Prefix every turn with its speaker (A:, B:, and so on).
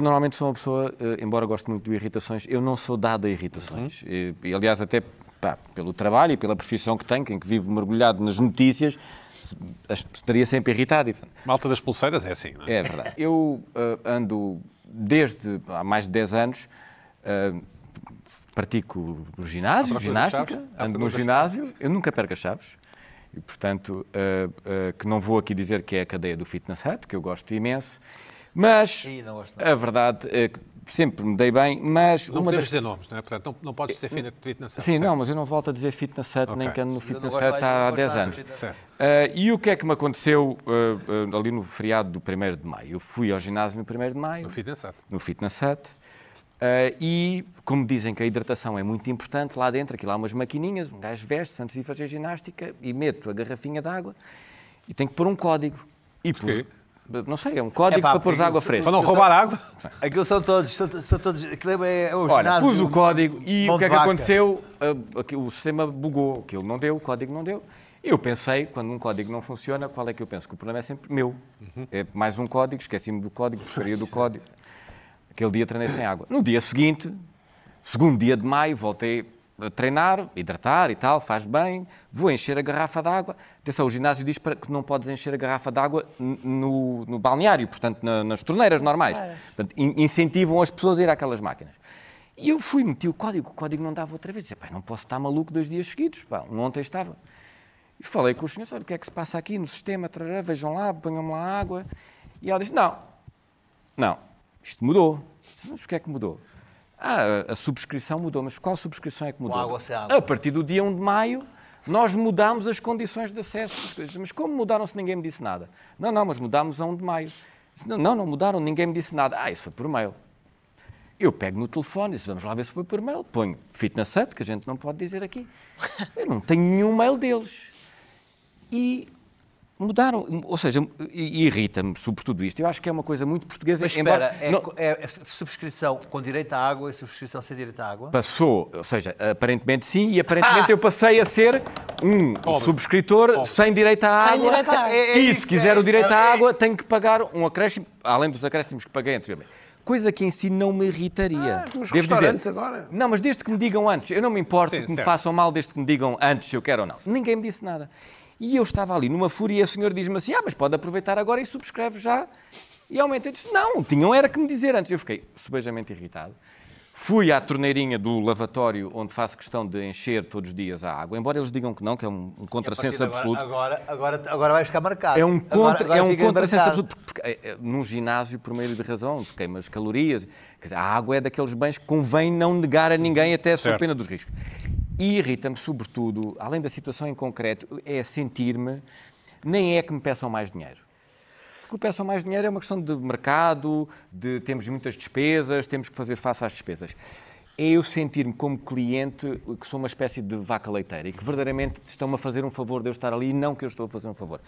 A: Eu normalmente sou uma pessoa, eh, embora goste muito de irritações, eu não sou dado a irritações. Uhum. E, aliás, até pá, pelo trabalho e pela profissão que tenho, em que vivo mergulhado nas notícias, estaria sempre irritado. E, portanto, Malta das pulseiras é assim, não é? É verdade. Eu uh, ando desde há mais de 10 anos. Uh, pratico ginásio, ginástica, ando no ginásio, eu nunca perco as chaves. E, portanto, uh, que não vou aqui dizer que é a cadeia do Fitness Hut, que eu gosto imenso. Mas a verdade é que sempre me dei bem, mas não uma das... dizer nomes, não é? Portanto, não, não podes dizer Fitness Sim, certo? não, mas eu não volto a dizer Fitness okay. nem que ando no Fitness Hut há 10 anos. Uh, e o que é que me aconteceu uh, uh, ali no feriado do 1 de maio? Eu fui ao ginásio no 1 de maio. No Fitness No Fitness e, como dizem que a hidratação é muito importante, lá dentro, aquilo há umas maquininhas, um gajo veste antes de fazer ginástica e meto a garrafinha d'água e tenho que pôr um código. E pus, não sei, é um código para pôr água fresca. Para não roubar água. Aquilo são todos, são, são todos aquilo é, é o Olha, pus o código e o que é que aconteceu? Ah, o sistema bugou, aquilo não deu, o código não deu. Eu pensei, quando um código não funciona, qual é que eu penso? Que o problema é sempre meu. Uhum. É mais um código, esqueci-me do código, porcaria do código. Aquele dia treinei sem água. No dia seguinte, segundo dia de maio, voltei treinar, hidratar e tal, faz bem, vou encher a garrafa d'água. Atenção, o ginásio diz que não podes encher a garrafa d'água no, no, balneário, portanto, na, nas torneiras normais. É. Portanto, incentivam as pessoas a ir àquelas máquinas. E eu fui, meti o código, o código não dava outra vez. Dizia, pai, não posso estar maluco dois dias seguidos, pá, ontem estava. E falei com os senhores, olha, o que é que se passa aqui no sistema, trará, vejam lá, ponham-me lá água. E ela disse, não, não, isto mudou. Disse, mas o que é que mudou? Ah, a subscrição mudou, mas qual subscrição é que mudou? Água, água. A partir do dia 1 de maio, nós mudámos as condições de acesso das coisas. Mas como mudaram se ninguém me disse nada? Não, não, mas mudámos a 1 de maio. Não, não, mudaram, ninguém me disse nada. Ah, isso foi por mail. Eu pego no telefone, disse, vamos lá ver se foi por mail. Ponho fitness set, que a gente não pode dizer aqui. Eu não tenho nenhum mail deles. E Mudaram, ou seja, irrita-me sobretudo isto. Eu acho que é uma coisa muito portuguesa. Mas embora, é não... é, subscrição com direito à água e subscrição sem direito à água? Passou, ou seja, aparentemente sim, e aparentemente ah! eu passei a ser um Pobre. subscritor Pobre. sem direito à sem água. Direito à água. É, é e se quiser é, o direito à água, tenho que pagar um acréscimo, além dos acréscimos que paguei anteriormente coisa que em si não me irritaria. Ah, nos Devo restaurantes dizer, agora. Não, mas desde que me digam antes, eu não me importo Sim, que certo. me façam mal desde que me digam antes se eu quero ou não. Ninguém me disse nada. E eu estava ali numa fúria e o senhor diz-me assim: Ah, mas pode aproveitar agora e subscreve já. E aumenta. Eu disse: Não, tinham era que me dizer antes. Eu fiquei subejamente irritado. Fui à torneirinha do lavatório, onde faço questão de encher todos os dias a água, embora eles digam que não, que é um, um contrassenso absoluto. Agora, agora, agora vai ficar marcado. É um, contra, agora, agora é um contrassenso absoluto. Porque, é, num ginásio, por meio de razão, de queimas calorias. Dizer, a água é daqueles bens que convém não negar a ninguém até a sua pena dos riscos. E irrita-me, sobretudo, além da situação em concreto, é sentir-me, nem é que me peçam mais dinheiro que peçam mais dinheiro é uma questão de mercado, de temos muitas despesas, temos que fazer face às despesas. É eu sentir-me como cliente que sou uma espécie de vaca leiteira e que verdadeiramente estão-me a fazer um favor de eu estar ali e não que eu estou a fazer um favor.